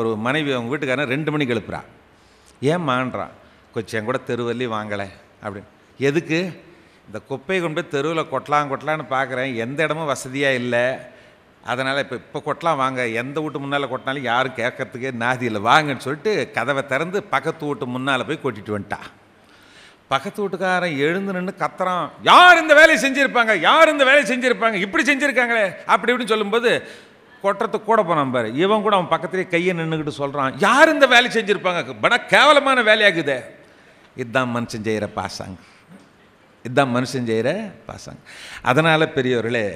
ஒரு மனைவி அவங்க வீட்டுக்காரன் ரெண்டு மணிக்கு எழுப்புறான் ஏன் மாண்டான் கொச்சி என் கூட தெருவல்லி வாங்கலை அப்படின்னு எதுக்கு இந்த குப்பை கொண்டு போய் தெருவில் கொட்டலாம் கொட்டலான்னு பார்க்குறேன் எந்த இடமும் வசதியாக இல்லை அதனால் இப்போ இப்போ கொட்டலாம் வாங்க எந்த வீட்டு முன்னால் கொட்டினாலும் யாரும் கேட்கறதுக்கே நாதி இல்லை வாங்கன்னு சொல்லிட்டு கதவை திறந்து பக்கத்து வீட்டு முன்னால் போய் கொட்டிட்டு வந்துட்டான் பக்கத்து வீட்டுக்காரன் எழுந்து நின்று கத்துறான் யார் இந்த வேலையை செஞ்சுருப்பாங்க யார் இந்த வேலையை செஞ்சுருப்பாங்க இப்படி செஞ்சுருக்காங்களே அப்படி இப்படின்னு சொல்லும்போது கொட்டுறதுக்கு கூட போனான் பாரு இவன் கூட அவன் பக்கத்துலேயே கையை நின்றுக்கிட்டு சொல்கிறான் யார் இந்த வேலை செஞ்சுருப்பாங்க பட கேவலமான வேலையாகுதே இதுதான் மனுஷன் செய்கிற பாசாங்க இதுதான் மனுஷன் செய்கிற பாசாங்க அதனால் பெரியவர்களே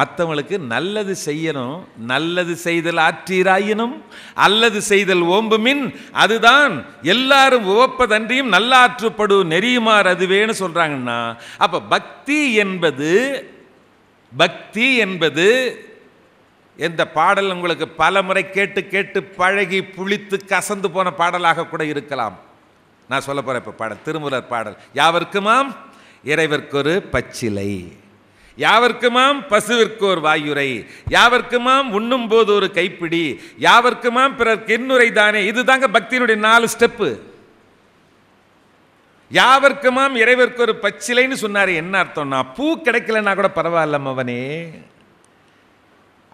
மற்றவங்களுக்கு நல்லது செய்யணும் நல்லது செய்தல் ஆற்றீராயினும் அல்லது செய்தல் ஓம்புமின் அதுதான் எல்லாரும் உவப்பதன்றியும் நல்லாற்றுப்படு நெறியுமாறு அதுவேன்னு சொல்கிறாங்கன்னா அப்போ பக்தி என்பது பக்தி என்பது இந்த பாடல் உங்களுக்கு பல முறை கேட்டு கேட்டு பழகி புளித்து கசந்து போன பாடலாக கூட இருக்கலாம் நான் சொல்ல போகிறேன் இப்போ பாடல் திருமுலர் பாடல் யாவர்க்குமாம் இறைவர்க்கொரு பச்சிலை யாவர்க்குமாம் பசுவிற்கு ஒரு வாயுரை யாவர்க்குமாம் உண்ணும் போது ஒரு கைப்பிடி யாவர்க்குமாம் பிறர் கெண்ணுரை தானே இதுதாங்க பக்தியினுடைய நாலு ஸ்டெப்பு யாவர்க்குமாம் இறைவர்க்கு ஒரு பச்சிலைன்னு சொன்னார் என்ன அர்த்தம்னா பூ கிடைக்கலன்னா கூட பரவாயில்ல மவனே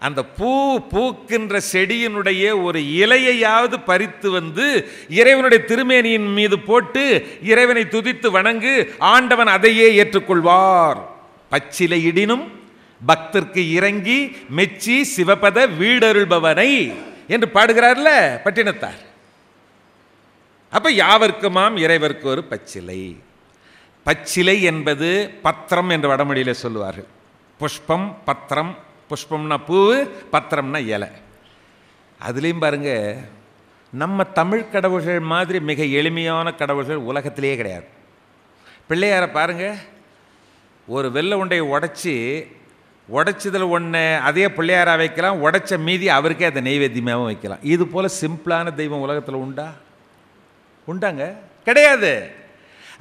அந்த பூ பூக்கின்ற செடியினுடைய ஒரு இலையையாவது பறித்து வந்து இறைவனுடைய திருமேனியின் மீது போட்டு இறைவனை துதித்து வணங்கு ஆண்டவன் அதையே ஏற்றுக்கொள்வார் பச்சிலை இடினும் பக்தர்க்கு இறங்கி மெச்சி சிவபத வீடருள்பவனை என்று பாடுகிறார்ல பட்டினத்தார் அப்போ யாவர்க்குமாம் இறைவர்க்கு ஒரு பச்சிலை பச்சிலை என்பது பத்திரம் என்று வடமொழியில் சொல்லுவார்கள் புஷ்பம் பத்திரம் புஷ்பம்னா பூ பத்திரம்னா இலை அதுலேயும் பாருங்கள் நம்ம தமிழ் கடவுள்கள் மாதிரி மிக எளிமையான கடவுள்கள் உலகத்திலேயே கிடையாது பிள்ளையாரை பாருங்கள் ஒரு வெள்ளை உண்டையை உடச்சி உடைச்சதில் ஒன்று அதே பிள்ளையாராக வைக்கலாம் உடைச்ச மீதி அவருக்கே அதை நெய்வேத்தியமாகவும் வைக்கலாம் இது போல் சிம்பிளான தெய்வம் உலகத்தில் உண்டா உண்டாங்க கிடையாது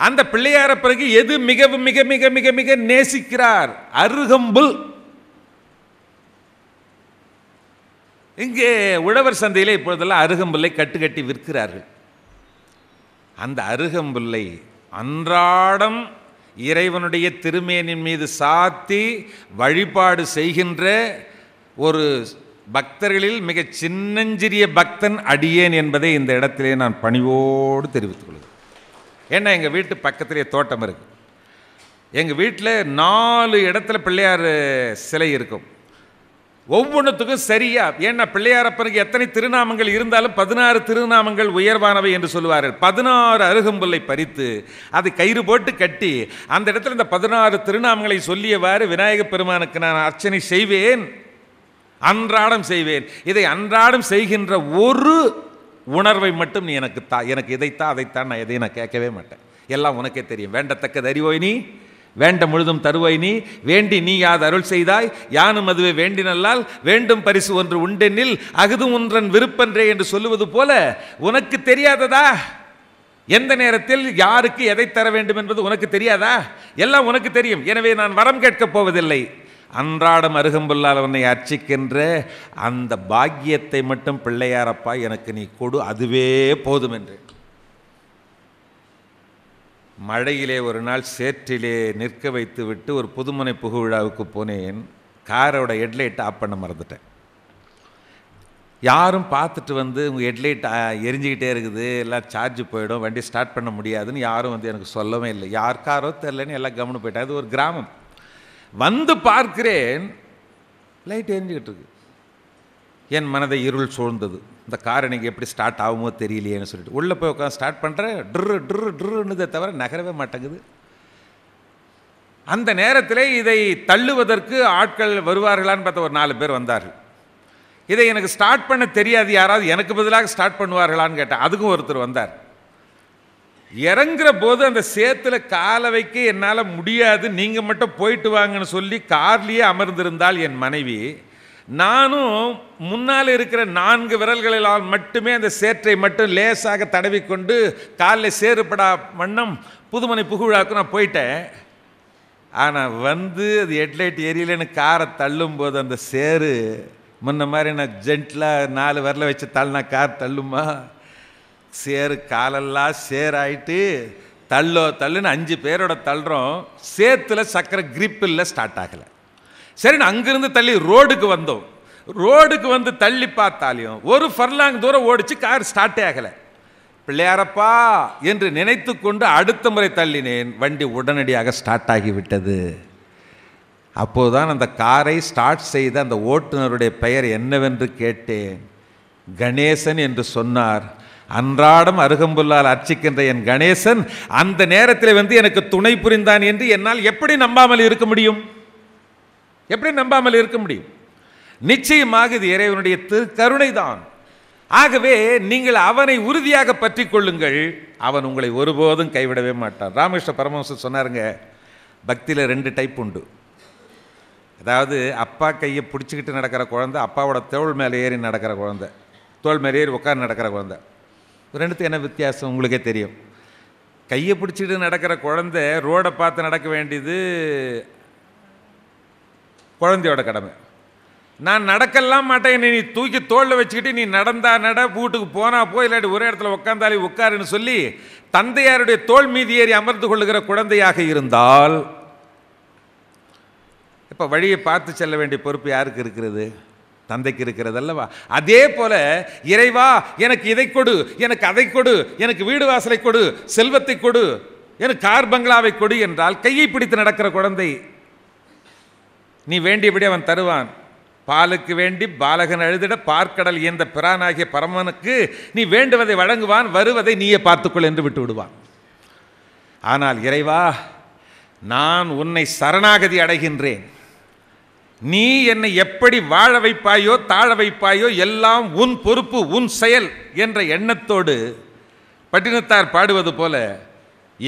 அந்த பிள்ளையார பிறகு எது மிக மிக மிக மிக மிக நேசிக்கிறார் அருகம்புல் இங்கே உழவர் சந்தையில் இப்பொழுதெல்லாம் அருகம்புல்லை கட்டு கட்டி விற்கிறார்கள் அந்த அருகம்புல்லை அன்றாடம் இறைவனுடைய திருமேனின் மீது சாத்தி வழிபாடு செய்கின்ற ஒரு பக்தர்களில் மிக சின்னஞ்சிறிய பக்தன் அடியேன் என்பதை இந்த இடத்திலே நான் பணிவோடு தெரிவித்துக் ஏன்னா எங்கள் வீட்டு பக்கத்திலே தோட்டம் இருக்குது எங்கள் வீட்டில் நாலு இடத்துல பிள்ளையார் சிலை இருக்கும் ஒவ்வொன்றுத்துக்கும் சரியா ஏன்னா பிள்ளையாரப்பனுக்கு எத்தனை திருநாமங்கள் இருந்தாலும் பதினாறு திருநாமங்கள் உயர்வானவை என்று சொல்லுவார்கள் பதினாறு அருகம்புல்லை பறித்து அது கயிறு போட்டு கட்டி அந்த இடத்துல இந்த பதினாறு திருநாமங்களை சொல்லியவாறு விநாயகப் பெருமானுக்கு நான் அர்ச்சனை செய்வேன் அன்றாடம் செய்வேன் இதை அன்றாடம் செய்கின்ற ஒரு உணர்வை மட்டும் நீ எனக்கு தா எனக்கு இதைத்தான் அதைத்தான் நான் எதையும் நான் கேட்கவே மாட்டேன் எல்லாம் உனக்கே தெரியும் வேண்டத்தக்கது அறிவோய் நீ வேண்ட முழுதும் தருவாய் நீ வேண்டி நீ யாது அருள் செய்தாய் யானும் அதுவே வேண்டினல்லால் வேண்டும் பரிசு ஒன்று உண்டெனில் அகுது ஒன்றன் விருப்பன்றே என்று சொல்லுவது போல உனக்கு தெரியாததா எந்த நேரத்தில் யாருக்கு எதை தர வேண்டும் என்பது உனக்கு தெரியாதா எல்லாம் உனக்கு தெரியும் எனவே நான் வரம் கேட்கப் போவதில்லை அன்றாடம் அருகம்புல்லால் உன்னை அர்ச்சிக்கின்ற அந்த பாக்கியத்தை மட்டும் பிள்ளையாரப்பா எனக்கு நீ கொடு அதுவே போதும் என்று மழையிலே ஒரு நாள் சேற்றிலே நிற்க வைத்து விட்டு ஒரு புதுமனை புகுவிழாவுக்கு போனேன் காரோட ஹெட்லைட் ஆஃப் பண்ண மறந்துட்டேன் யாரும் பார்த்துட்டு வந்து உங்கள் ஹெட்லைட் எரிஞ்சிக்கிட்டே இருக்குது எல்லாம் சார்ஜ் போயிடும் வண்டி ஸ்டார்ட் பண்ண முடியாதுன்னு யாரும் வந்து எனக்கு சொல்லவே இல்லை யார் காரோ தெரிலன்னு எல்லாம் கவனம் போயிட்டேன் அது ஒரு கிராமம் வந்து பார்க்கிறேன் லைட் எரிஞ்சிக்கிட்டு இருக்கு என் மனதை இருள் சூழ்ந்தது இந்த கார் எனக்கு எப்படி ஸ்டார்ட் ஆகுமோ தெரியலையேன்னு சொல்லிட்டு உள்ளே போய் உட்காந்து ஸ்டார்ட் பண்ணுறேன் ட்ரு ட்ரு ட்ருன்னுதை தவிர நகரவே மாட்டேங்குது அந்த நேரத்தில் இதை தள்ளுவதற்கு ஆட்கள் வருவார்களான்னு பார்த்த ஒரு நாலு பேர் வந்தார்கள் இதை எனக்கு ஸ்டார்ட் பண்ண தெரியாது யாராவது எனக்கு பதிலாக ஸ்டார்ட் பண்ணுவார்களான்னு கேட்டேன் அதுக்கும் ஒருத்தர் வந்தார் இறங்குற போது அந்த சேத்துல காலை வைக்க என்னால் முடியாது நீங்கள் மட்டும் போயிட்டு வாங்கன்னு சொல்லி கார்லேயே அமர்ந்திருந்தால் என் மனைவி நானும் முன்னால் இருக்கிற நான்கு விரல்களால் மட்டுமே அந்த சேற்றை மட்டும் லேசாக தடவிக்கொண்டு காலில் சேறுபடா வண்ணம் புதுமனை புகுழாக்கும் நான் போயிட்டேன் ஆனால் வந்து அது ஹெட்லைட் எரியலன்னு காரை தள்ளும்போது அந்த சேரு முன்ன மாதிரி நான் ஜென்டிலாக நாலு விரல வச்சு தள்ளினா கார் தள்ளுமா சேரு காலெல்லாம் சேராயிட்டு தள்ளோ தள்ளுன்னு அஞ்சு பேரோட தள்ளுறோம் சேத்துல சக்கரை கிரிப்பில் ஸ்டார்ட் ஆகலை சரின்னு அங்கிருந்து தள்ளி ரோடுக்கு வந்தோம் ரோடுக்கு வந்து தள்ளி பார்த்தாலையும் ஒரு ஃபர்லாங் தூரம் ஓடிச்சு கார் ஸ்டார்ட்டே ஆகலை பிள்ளையாரப்பா என்று நினைத்து கொண்டு அடுத்த முறை தள்ளினேன் வண்டி உடனடியாக ஸ்டார்ட் ஆகிவிட்டது அப்போதுதான் அந்த காரை ஸ்டார்ட் செய்த அந்த ஓட்டுநருடைய பெயர் என்னவென்று கேட்டேன் கணேசன் என்று சொன்னார் அன்றாடம் அருகம்புல்லால் அர்ச்சிக்கின்ற என் கணேசன் அந்த நேரத்தில் வந்து எனக்கு துணை புரிந்தான் என்று என்னால் எப்படி நம்பாமல் இருக்க முடியும் எப்படி நம்பாமல் இருக்க முடியும் நிச்சயமாக இது இறைவனுடைய திரு கருணை தான் ஆகவே நீங்கள் அவனை உறுதியாக பற்றி கொள்ளுங்கள் அவன் உங்களை ஒருபோதும் கைவிடவே மாட்டான் ராமகிருஷ்ண பரமஹம்சர் சொன்னாருங்க பக்தியில் ரெண்டு டைப் உண்டு அதாவது அப்பா கையை பிடிச்சிக்கிட்டு நடக்கிற குழந்தை அப்பாவோட தோல் மேலே ஏறி நடக்கிற குழந்தை தோல் மேலே ஏறி உட்காந்து நடக்கிற குழந்தை ரெண்டுத்து என்ன வித்தியாசம் உங்களுக்கே தெரியும் கையை பிடிச்சிட்டு நடக்கிற குழந்தை ரோடை பார்த்து நடக்க வேண்டியது குழந்தையோட கடமை நான் நடக்கலாம் மாட்டேன் என்னை நீ தூக்கி தோளில் வச்சுக்கிட்டு நீ நடந்தா நட வீட்டுக்கு போனா போய் இல்லாட்டி ஒரே இடத்துல உட்காந்தாலே உட்காருன்னு சொல்லி தந்தையாருடைய தோல் மீது ஏறி அமர்ந்து கொள்ளுகிற குழந்தையாக இருந்தால் இப்போ வழியை பார்த்து செல்ல வேண்டிய பொறுப்பு யாருக்கு இருக்கிறது தந்தைக்கு இருக்கிறது அல்லவா அதே போல இறைவா எனக்கு இதை கொடு எனக்கு அதை கொடு எனக்கு வீடு வாசலை கொடு செல்வத்தை கொடு எனக்கு கார் பங்களாவை கொடு என்றால் கையை பிடித்து நடக்கிற குழந்தை நீ வேண்டியபடி அவன் தருவான் பாலுக்கு வேண்டி பாலகன் அழுதிட பார்க்கடல் இயந்த பிரானாகிய பரமனுக்கு நீ வேண்டுவதை வழங்குவான் வருவதை நீயே பார்த்துக்கொள் என்று விட்டு விடுவான் ஆனால் இறைவா நான் உன்னை சரணாகதி அடைகின்றேன் நீ என்னை எப்படி வாழ வைப்பாயோ தாழ வைப்பாயோ எல்லாம் உன் பொறுப்பு உன் செயல் என்ற எண்ணத்தோடு பட்டினத்தார் பாடுவது போல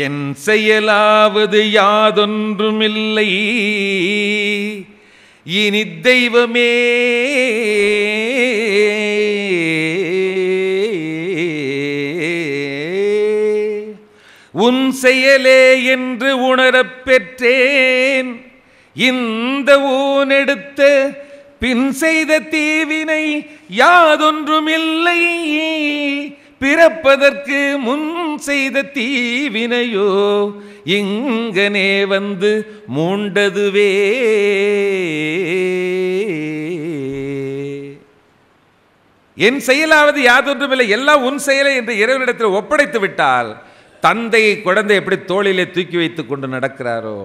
என் செயலாவது யாதொன்றுமில்லை இனி தெய்வமே உன் செயலே என்று உணரப் பெற்றேன் இந்த ஊனெடுத்த பின் செய்த தீவினை யாதொன்றுமில்லை பிறப்பதற்கு முன் செய்த தீவினையோ இங்கனே வந்து மூண்டதுவே என் செயலாவது யாதொன்றுமில்லை எல்லாம் உன் செயலை என்று இறைவனிடத்தில் ஒப்படைத்து விட்டால் தந்தை குழந்தை எப்படி தோளிலே தூக்கி வைத்துக் கொண்டு நடக்கிறாரோ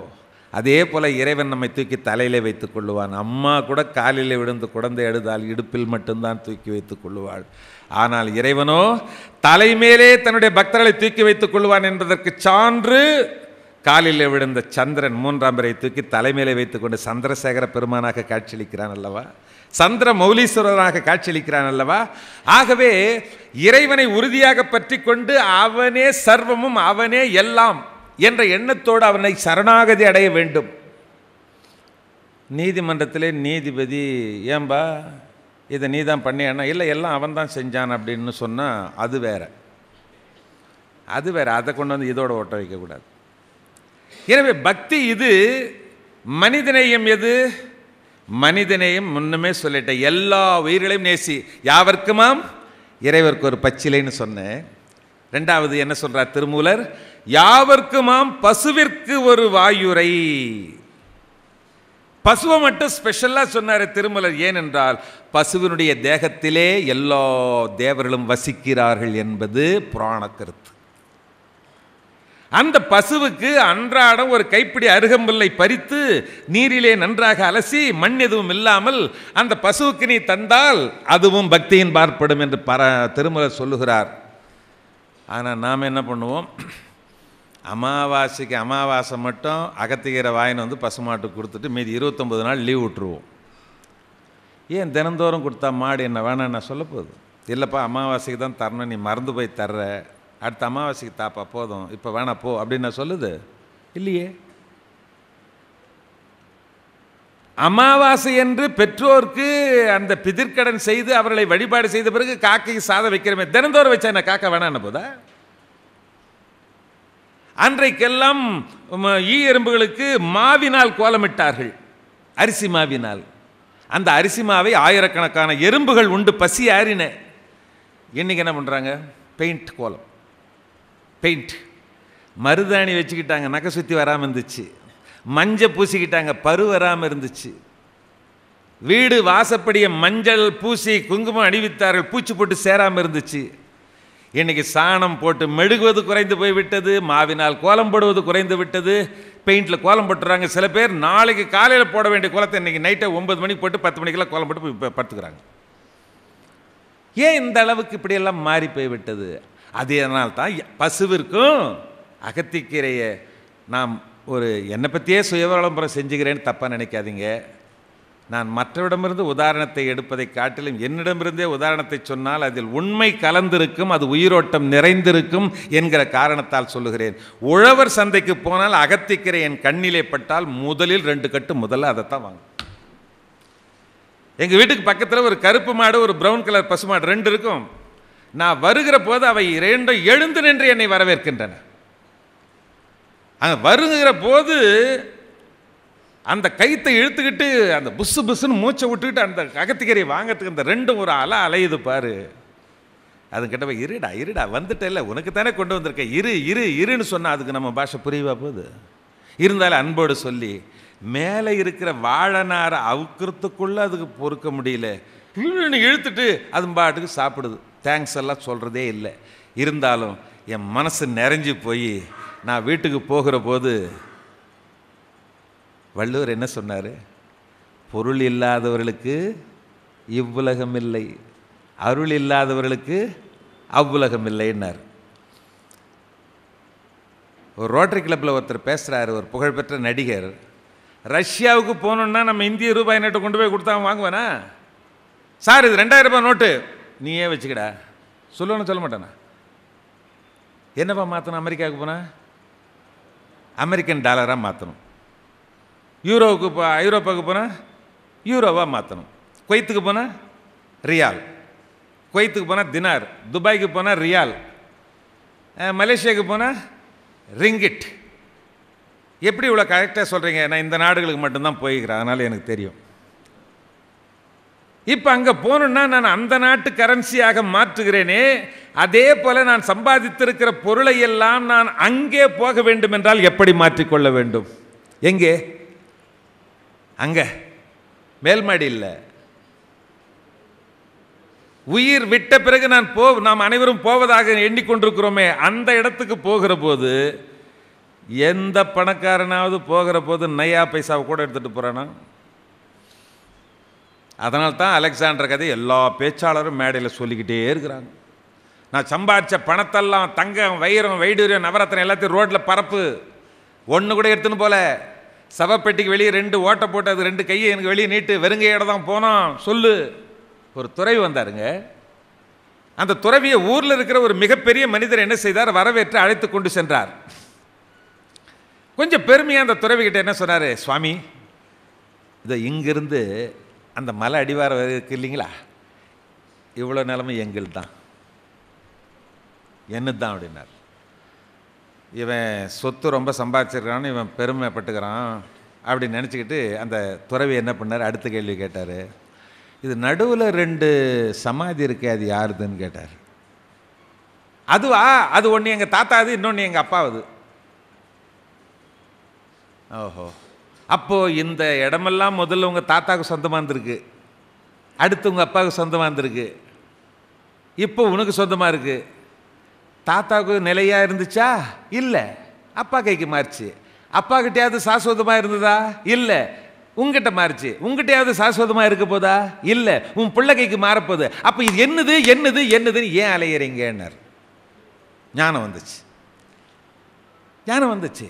அதே போல் இறைவன் நம்மை தூக்கி தலையிலே வைத்துக் கொள்ளுவான் அம்மா கூட காலில் விழுந்து குழந்தை எழுதால் இடுப்பில் மட்டும்தான் தூக்கி வைத்துக் கொள்ளுவாள் ஆனால் இறைவனோ தலைமேலே தன்னுடைய பக்தர்களை தூக்கி வைத்துக் கொள்ளுவான் என்பதற்கு சான்று காலில் விழுந்த சந்திரன் மூன்றாம் பிறை தூக்கி தலைமையிலே வைத்துக்கொண்டு சந்திரசேகர பெருமானாக காட்சியளிக்கிறான் அல்லவா சந்திர மௌலீஸ்வரராக காட்சியளிக்கிறான் அல்லவா ஆகவே இறைவனை உறுதியாக பற்றி கொண்டு அவனே சர்வமும் அவனே எல்லாம் என்ற எண்ணத்தோடு அவனை சரணாகதி அடைய வேண்டும் நீதிமன்றத்திலே நீதிபதி ஏம்பா இதை நீ தான் பண்ணியானா இல்லை எல்லாம் அவன் தான் செஞ்சான் அப்படின்னு சொன்னால் அது வேற அது வேற அதை கொண்டு வந்து இதோட ஓட்ட வைக்கக்கூடாது எனவே பக்தி இது மனிதநேயம் எது மனிதநேயம் முன்னுமே சொல்லிட்டேன் எல்லா உயிர்களையும் நேசி யாவர்க்குமாம் இறைவருக்கு ஒரு பச்சிலைன்னு சொன்னேன் ரெண்டாவது என்ன சொல்கிறார் திருமூலர் யாவர்க்குமாம் பசுவிற்கு ஒரு வாயுரை பசுவை மட்டும் ஸ்பெஷலாக சொன்னார் திருமலர் ஏனென்றால் பசுவினுடைய தேகத்திலே எல்லா தேவர்களும் வசிக்கிறார்கள் என்பது புராண கருத்து அந்த பசுவுக்கு அன்றாடம் ஒரு கைப்பிடி அருகம்புல்லை பறித்து நீரிலே நன்றாக அலசி மண் எதுவும் இல்லாமல் அந்த பசுவுக்கு நீ தந்தால் அதுவும் பக்தியின் பார்ப்படும் என்று பர திருமலர் சொல்லுகிறார் ஆனால் நாம் என்ன பண்ணுவோம் அமாவாசைக்கு அமாவாசை மட்டும் அகத்திகீரை வாயினை வந்து பசுமாட்டுக்கு கொடுத்துட்டு மீதி இருபத்தொம்பது நாள் லீவ் விட்டுருவோம் ஏன் தினந்தோறும் கொடுத்தா மாடு என்ன வேணாம் நான் சொல்ல போகுது இல்லைப்பா அமாவாசைக்கு தான் தரணும் நீ மறந்து போய் தர்ற அடுத்த அமாவாசைக்கு தாப்பா போதும் இப்போ வேணா போ அப்படின்னு நான் சொல்லுது இல்லையே அமாவாசை என்று பெற்றோருக்கு அந்த பிதிர்க்கடன் செய்து அவர்களை வழிபாடு செய்த பிறகு காக்கைக்கு சாதம் வைக்கிறமே தினந்தோறும் வச்சா என்ன காக்கா வேணான்னு போதா அன்றைக்கெல்லாம் ஈ எறும்புகளுக்கு மாவினால் கோலமிட்டார்கள் அரிசி மாவினால் அந்த அரிசி மாவை ஆயிரக்கணக்கான எறும்புகள் உண்டு பசி ஆறின இன்றைக்கி என்ன பண்ணுறாங்க பெயிண்ட் கோலம் பெயிண்ட் மருதாணி வச்சுக்கிட்டாங்க நகை சுற்றி வராமல் இருந்துச்சு மஞ்சள் பூசிக்கிட்டாங்க பரு வராமல் இருந்துச்சு வீடு வாசப்படியை மஞ்சள் பூசி குங்குமம் அணிவித்தார்கள் பூச்சி போட்டு சேராமல் இருந்துச்சு இன்னைக்கு சாணம் போட்டு மெழுகுவது குறைந்து போய்விட்டது மாவினால் கோலம் போடுவது குறைந்து விட்டது பெயிண்டில் கோலம் போட்டுறாங்க சில பேர் நாளைக்கு காலையில் போட வேண்டிய கோலத்தை இன்றைக்கி நைட்டை ஒம்பது மணிக்கு போட்டு பத்து மணிக்கெல்லாம் கோலம் போட்டு போய் படுத்துக்கிறாங்க ஏன் இந்த அளவுக்கு இப்படியெல்லாம் மாறி போய்விட்டது அதனால் தான் பசுவிற்கும் அகத்திக்கீரையை நாம் ஒரு என்னை பற்றியே சுயவிளம்பரம் செஞ்சுக்கிறேன்னு தப்பாக நினைக்காதீங்க நான் மற்றவிடமிருந்து உதாரணத்தை எடுப்பதை காட்டிலும் என்னிடமிருந்தே உதாரணத்தை சொன்னால் அதில் உண்மை கலந்திருக்கும் அது உயிரோட்டம் நிறைந்திருக்கும் என்கிற காரணத்தால் சொல்லுகிறேன் உழவர் சந்தைக்கு போனால் அகத்திக்கிற என் கண்ணிலே பட்டால் முதலில் ரெண்டு கட்டு முதல்ல அதைத்தான் வாங்க வாங்கும் எங்கள் வீட்டுக்கு பக்கத்தில் ஒரு கருப்பு மாடு ஒரு ப்ரௌன் கலர் பசு மாடு ரெண்டு இருக்கும் நான் வருகிற போது அவை இரண்டும் எழுந்து நின்று என்னை வரவேற்கின்றன வருகிற போது அந்த கைத்தை இழுத்துக்கிட்டு அந்த புஸ்ஸு புஸ்ஸுன்னு மூச்சை விட்டுக்கிட்டு அந்த அகத்திக்கரை வாங்கிறதுக்கு அந்த ரெண்டும் ஒரு அலை அலையுது பாரு அதுக்கிட்ட போய் இருடா இருடா வந்துட்டல உனக்கு தானே கொண்டு வந்திருக்கேன் இரு இரு இருன்னு சொன்னால் அதுக்கு நம்ம பாஷை புரியவா போகுது இருந்தாலும் அன்போடு சொல்லி மேலே இருக்கிற வாழைநாரை அவுக்கிறதுக்குள்ளே அதுக்கு பொறுக்க முடியல இழுத்துட்டு அது பாட்டுக்கு சாப்பிடுது தேங்க்ஸ் எல்லாம் சொல்கிறதே இல்லை இருந்தாலும் என் மனசு நிறைஞ்சு போய் நான் வீட்டுக்கு போகிற போது வள்ளுவர் என்ன சொன்னார் பொருள் இல்லாதவர்களுக்கு இவ்வுலகம் இல்லை அருள் இல்லாதவர்களுக்கு அவ்வுலகம் இல்லைன்னார் ஒரு ரோட்டரி கிளப்பில் ஒருத்தர் பேசுகிறாரு ஒரு புகழ்பெற்ற நடிகர் ரஷ்யாவுக்கு போகணுன்னா நம்ம இந்திய ரூபாய் நோட்டை கொண்டு போய் கொடுத்தா வாங்குவேனா சார் இது ரெண்டாயிரம் ரூபாய் நோட்டு நீயே வச்சுக்கடா சொல்லணும்னு சொல்ல மாட்டேனா என்னப்பா மாற்றணும் அமெரிக்காவுக்கு போனால் அமெரிக்கன் டாலராக மாற்றணும் யூரோவுக்கு இப்போ ஐரோப்பாவுக்கு போனால் யூரோவாக மாற்றணும் குவைத்துக்கு போனால் ரியால் குவைத்துக்கு போனால் தினார் துபாய்க்கு போனால் ரியால் மலேசியாவுக்கு போனால் ரிங்கிட் எப்படி இவ்வளோ கரெக்டாக சொல்கிறீங்க நான் இந்த நாடுகளுக்கு மட்டும்தான் போய்கிறேன் அதனால் எனக்கு தெரியும் இப்போ அங்கே போகணுன்னா நான் அந்த நாட்டு கரன்சியாக மாற்றுகிறேனே அதே போல் நான் சம்பாதித்திருக்கிற பொருளை எல்லாம் நான் அங்கே போக வேண்டும் என்றால் எப்படி மாற்றிக்கொள்ள வேண்டும் எங்கே அங்கே மேல்மாடி இல்லை உயிர் விட்ட பிறகு நான் போ நாம் அனைவரும் போவதாக எண்ணிக்கொண்டிருக்கிறோமே அந்த இடத்துக்கு போகிற போது எந்த பணக்காரனாவது போகிற போது நையா பைசாவை கூட எடுத்துகிட்டு போகிறானா அதனால் தான் அலெக்சாண்டர் கதை எல்லா பேச்சாளரும் மேடையில் சொல்லிக்கிட்டே இருக்கிறாங்க நான் சம்பாதிச்ச பணத்தெல்லாம் தங்கம் வைரம் வைடூரியம் நவரத்தனம் எல்லாத்தையும் ரோட்டில் பரப்பு ஒன்று கூட எடுத்துன்னு போல சவப்பெட்டிக்கு வெளியே ரெண்டு ஓட்டை போட்டு அது ரெண்டு கையை எனக்கு வெளியே நீட்டு வெறுங்கையோட தான் போனோம் சொல்லு ஒரு துறவி வந்தாருங்க அந்த துறவியை ஊரில் இருக்கிற ஒரு மிகப்பெரிய மனிதர் என்ன செய்தார் வரவேற்று அழைத்து கொண்டு சென்றார் கொஞ்சம் பெருமையாக அந்த துறவிகிட்ட என்ன சொன்னார் சுவாமி இதை இங்கிருந்து அந்த மலை அடிவாரம் இருக்கு இல்லைங்களா இவ்வளோ நிலமை எங்கள் தான் என்ன தான் அப்படின்னார் இவன் சொத்து ரொம்ப சம்பாதிச்சிருக்கான்னு இவன் பெருமைப்பட்டுக்கிறான் அப்படின்னு நினச்சிக்கிட்டு அந்த துறவி என்ன பண்ணார் அடுத்த கேள்வி கேட்டார் இது நடுவில் ரெண்டு சமாதி இருக்கே அது யாருதுன்னு கேட்டார் அதுவா அது ஒன்று எங்கள் தாத்தாது இன்னொன்று எங்கள் அப்பாவது ஓஹோ அப்போது இந்த இடமெல்லாம் முதல்ல உங்கள் தாத்தாவுக்கு சொந்தமாக இருந்திருக்கு அடுத்து உங்கள் அப்பாவுக்கு சொந்தமாக இருந்திருக்கு இப்போ உனக்கு சொந்தமாக இருக்குது தாத்தாவுக்கு நிலையாக இருந்துச்சா இல்லை அப்பா கைக்கு மாறிச்சு அப்பா கிட்டேயாவது சாஸ்வதமாக இருந்ததா இல்லை உங்ககிட்ட மாறிச்சு உங்ககிட்டயாவது சாஸ்வதமாக இருக்க போதா இல்லை உன் பிள்ளை கைக்கு மாறப்போகுது அப்போ இது என்னது என்னது என்னதுன்னு ஏன் அலையிறீங்கன்னார் ஞானம் வந்துச்சு ஞானம் வந்துச்சு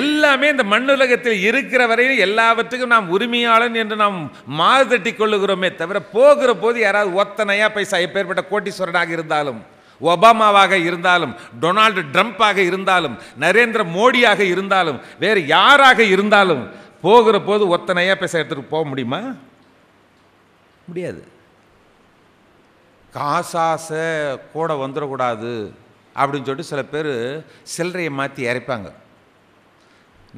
எல்லாமே இந்த மண்ணுலகத்தில் இருக்கிற வரையும் எல்லாவற்றுக்கும் நாம் உரிமையாளன் என்று நாம் மாறு தட்டி கொள்ளுகிறோமே தவிர போகிற போது யாராவது ஒத்தனையாக பைசா எப்பேற்பட்ட கோட்டீஸ்வரனாக இருந்தாலும் ஒபாமாவாக இருந்தாலும் டொனால்டு ட்ரம்ப்பாக இருந்தாலும் நரேந்திர மோடியாக இருந்தாலும் வேறு யாராக இருந்தாலும் போகிற போது ஒத்தனையாக பேச இடத்துக்கு போக முடியுமா முடியாது காசாசை கூட வந்துடக்கூடாது அப்படின்னு சொல்லிட்டு சில பேர் சில்லறையை மாற்றி இறைப்பாங்க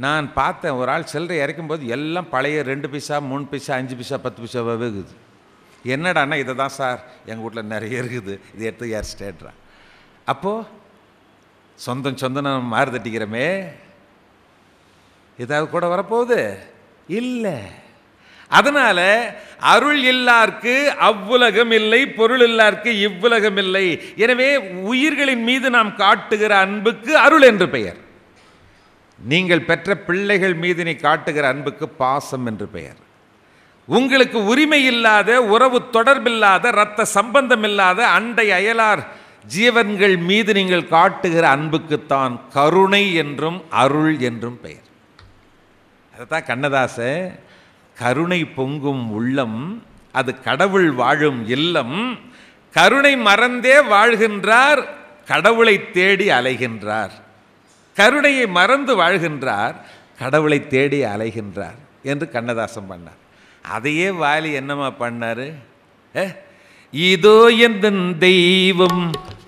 நான் பார்த்தேன் ஒரு ஆள் சில்லறை இறைக்கும்போது எல்லாம் பழைய ரெண்டு பைசா மூணு பைசா அஞ்சு பைசா பத்து பைசாவாகவே இருக்குது என்னடான்னா இதை தான் சார் எங்கள் வீட்டில் நிறைய இருக்குது இது எடுத்து யார் ஸ்டேட்றான் அப்போது சொந்தம் சொந்தம் மாறு தட்டிக்கிறோமே ஏதாவது கூட வரப்போகுது இல்லை அதனால அருள் இல்லார்க்கு அவ்வுலகம் இல்லை பொருள் இல்லார்க்கு இவ்வுலகம் இல்லை எனவே உயிர்களின் மீது நாம் காட்டுகிற அன்புக்கு அருள் என்று பெயர் நீங்கள் பெற்ற பிள்ளைகள் மீது நீ காட்டுகிற அன்புக்கு பாசம் என்று பெயர் உங்களுக்கு உரிமை இல்லாத உறவு தொடர்பில்லாத இரத்த சம்பந்தம் இல்லாத அண்டை அயலார் ஜீவன்கள் மீது நீங்கள் காட்டுகிற அன்புக்குத்தான் கருணை என்றும் அருள் என்றும் பெயர் அதுதான் கண்ணதாச கருணை பொங்கும் உள்ளம் அது கடவுள் வாழும் இல்லம் கருணை மறந்தே வாழ்கின்றார் கடவுளை தேடி அலைகின்றார் கருணையை மறந்து வாழ்கின்றார் கடவுளை தேடி அலைகின்றார் என்று கண்ணதாசன் பண்ணார் அதையே வாலி என்னம்மா பண்ணார் இதோ எந்த தெய்வம்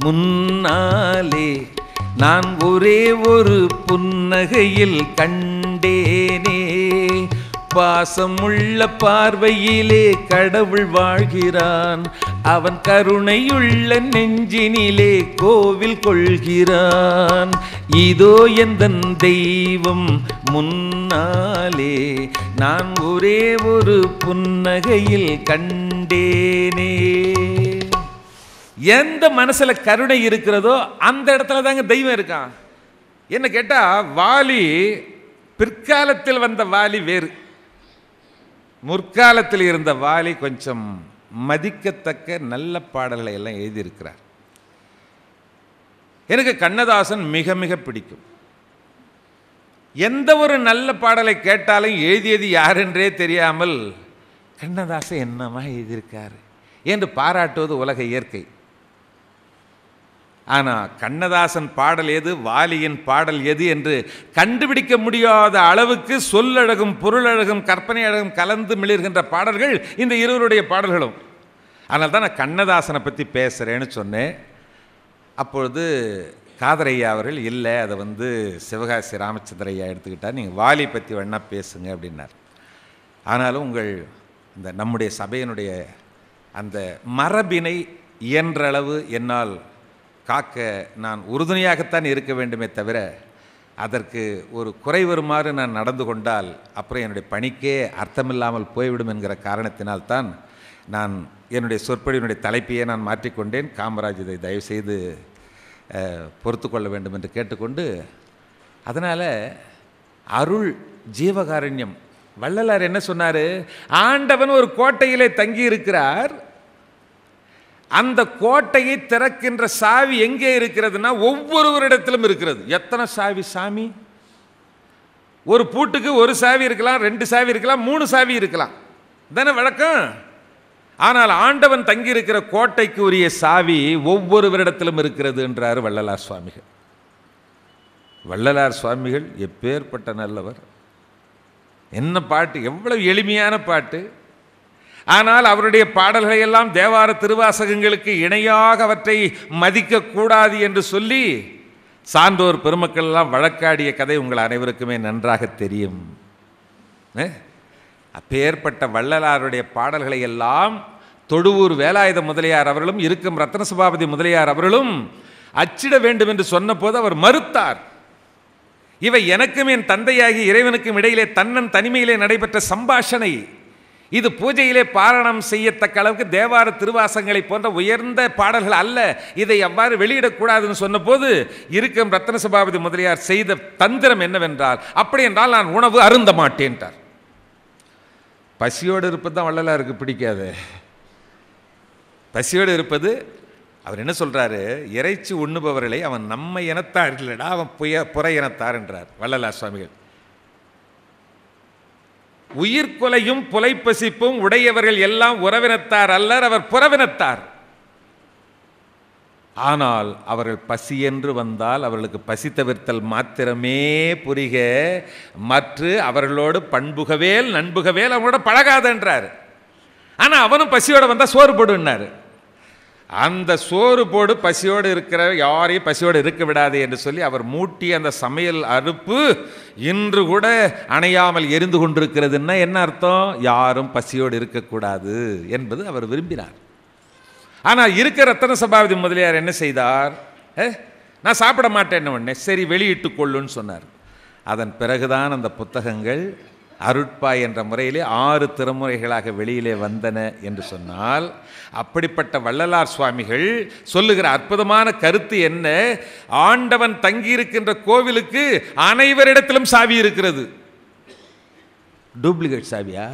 முன்னாலே நான் ஒரே ஒரு புன்னகையில் கண் பாசமுள்ள பார்வையிலே கடவுள் வாழ்கிறான் அவன் கருணையுள்ள நெஞ்சினிலே கோவில் கொள்கிறான் இதோ எந்த தெய்வம் முன்னாலே நான் ஒரே ஒரு புன்னகையில் கண்டேனே எந்த மனசுல கருணை இருக்கிறதோ அந்த இடத்துல தாங்க தெய்வம் இருக்கான் என்ன கேட்டால் வாலி பிற்காலத்தில் வந்த வாலி வேறு முற்காலத்தில் இருந்த வாலி கொஞ்சம் மதிக்கத்தக்க நல்ல பாடல்களை எல்லாம் எழுதியிருக்கிறார் எனக்கு கண்ணதாசன் மிக மிக பிடிக்கும் எந்த ஒரு நல்ல பாடலை கேட்டாலும் எழுதியது யாரென்றே தெரியாமல் கண்ணதாசன் என்னமா எழுதியிருக்காரு என்று பாராட்டுவது உலக இயற்கை ஆனால் கண்ணதாசன் பாடல் எது வாலியின் பாடல் எது என்று கண்டுபிடிக்க முடியாத அளவுக்கு சொல்லழகும் பொருளழகும் கற்பனை அழகும் கலந்து மிளிர்கின்ற பாடல்கள் இந்த இருவருடைய பாடல்களும் அதனால் தான் நான் கண்ணதாசனை பற்றி பேசுகிறேன்னு சொன்னேன் அப்பொழுது காதரையா அவர்கள் இல்லை அதை வந்து சிவகாசி ராமச்சந்திரையா எடுத்துக்கிட்டால் நீங்கள் வாலி பற்றி வேணால் பேசுங்க அப்படின்னார் ஆனாலும் உங்கள் இந்த நம்முடைய சபையினுடைய அந்த மரபினை இயன்றளவு என்னால் காக்க நான் உறுதுணையாகத்தான் இருக்க வேண்டுமே தவிர அதற்கு ஒரு குறை வருமாறு நான் நடந்து கொண்டால் அப்புறம் என்னுடைய பணிக்கே அர்த்தமில்லாமல் போய்விடும் என்கிற காரணத்தினால்தான் நான் என்னுடைய சொற்பொழிவினுடைய தலைப்பையே நான் மாற்றிக்கொண்டேன் காமராஜ் இதை தயவுசெய்து பொறுத்து கொள்ள வேண்டும் என்று கேட்டுக்கொண்டு அதனால் அருள் ஜீவகாரண்யம் வள்ளலார் என்ன சொன்னார் ஆண்டவன் ஒரு கோட்டையிலே தங்கி இருக்கிறார் அந்த கோட்டையை திறக்கின்ற சாவி எங்கே இருக்கிறதுனா ஒவ்வொருவரிடத்திலும் இருக்கிறது எத்தனை சாவி சாமி ஒரு பூட்டுக்கு ஒரு சாவி இருக்கலாம் ரெண்டு சாவி இருக்கலாம் மூணு சாவி இருக்கலாம் தானே வழக்கம் ஆனால் ஆண்டவன் தங்கியிருக்கிற கோட்டைக்கு உரிய சாவி ஒவ்வொருவரிடத்திலும் இருக்கிறது என்றார் வள்ளலார் சுவாமிகள் வள்ளலார் சுவாமிகள் எப்பேற்பட்ட நல்லவர் என்ன பாட்டு எவ்வளவு எளிமையான பாட்டு ஆனால் அவருடைய பாடல்களை எல்லாம் தேவார திருவாசகங்களுக்கு இணையாக அவற்றை மதிக்கக்கூடாது என்று சொல்லி சான்றோர் பெருமக்கள் எல்லாம் வழக்காடிய கதை உங்கள் அனைவருக்குமே நன்றாக தெரியும் அப்பேற்பட்ட வள்ளலாருடைய பாடல்களை எல்லாம் தொடுவூர் வேலாயுத முதலியார் அவர்களும் இருக்கும் ரத்னசபாபதி முதலியார் அவர்களும் அச்சிட வேண்டும் என்று சொன்னபோது அவர் மறுத்தார் இவை எனக்கும் என் தந்தையாகி இறைவனுக்கும் இடையிலே தன்னன் தனிமையிலே நடைபெற்ற சம்பாஷணை இது பூஜையிலே பாரணம் செய்யத்தக்க அளவுக்கு தேவார திருவாசங்களை போன்ற உயர்ந்த பாடல்கள் அல்ல இதை அவ்வாறு வெளியிடக்கூடாதுன்னு சொன்னபோது இருக்கும் ரத்ன சபாபதி முதலியார் செய்த தந்திரம் என்னவென்றால் அப்படி என்றால் நான் உணவு அருந்த மாட்டேன்டார் பசியோடு இருப்பது தான் வள்ளலாருக்கு பிடிக்காது பசியோடு இருப்பது அவர் என்ன சொல்கிறாரு இறைச்சி உண்ணுபவர்களை அவன் நம்ம இனத்தார் இல்லைடா அவன் புய புற இனத்தார் என்றார் வள்ளலா சுவாமிகள் உயிர்கொலையும் புலைப்பசிப்பும் உடையவர்கள் எல்லாம் உறவினத்தார் அல்லர் அவர் புறவினத்தார் ஆனால் அவர்கள் பசி என்று வந்தால் அவர்களுக்கு பசி தவிர்த்தல் மாத்திரமே புரிக மற்ற அவர்களோடு பண்புகவேல் நண்புகவேல் அவங்களோட பழகாதன்றார் ஆனால் அவனும் பசியோடு வந்தால் சோறு போடுன்னாரு அந்த சோறு போடு பசியோடு இருக்கிற யாரையும் பசியோடு இருக்க விடாது என்று சொல்லி அவர் மூட்டி அந்த சமையல் அறுப்பு இன்று கூட அணையாமல் எரிந்து கொண்டிருக்கிறதுன்னா என்ன அர்த்தம் யாரும் பசியோடு இருக்கக்கூடாது என்பது அவர் விரும்பினார் ஆனால் இருக்க ரத்தன சபாபதி முதலியார் என்ன செய்தார் நான் சாப்பிட மாட்டேன் உடனே சரி வெளியிட்டு கொள்ளுன்னு சொன்னார் அதன் பிறகுதான் அந்த புத்தகங்கள் அருட்பா என்ற முறையிலே ஆறு திருமுறைகளாக வெளியிலே வந்தன என்று சொன்னால் அப்படிப்பட்ட வள்ளலார் சுவாமிகள் சொல்லுகிற அற்புதமான கருத்து என்ன ஆண்டவன் தங்கியிருக்கின்ற கோவிலுக்கு அனைவரிடத்திலும் சாவி இருக்கிறது டூப்ளிகேட் சாவியா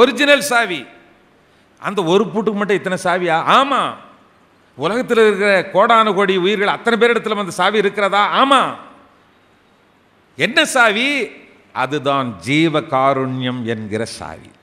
ஒரிஜினல் சாவி அந்த ஒரு பூட்டுக்கு மட்டும் இத்தனை சாவியா ஆமாம் உலகத்தில் இருக்கிற கோடானு கோடி உயிர்கள் அத்தனை பேரிடத்திலும் அந்த சாவி இருக்கிறதா ஆமாம் என்ன சாவி அதுதான் ஜீவ காருண்யம் என்கிற சாவி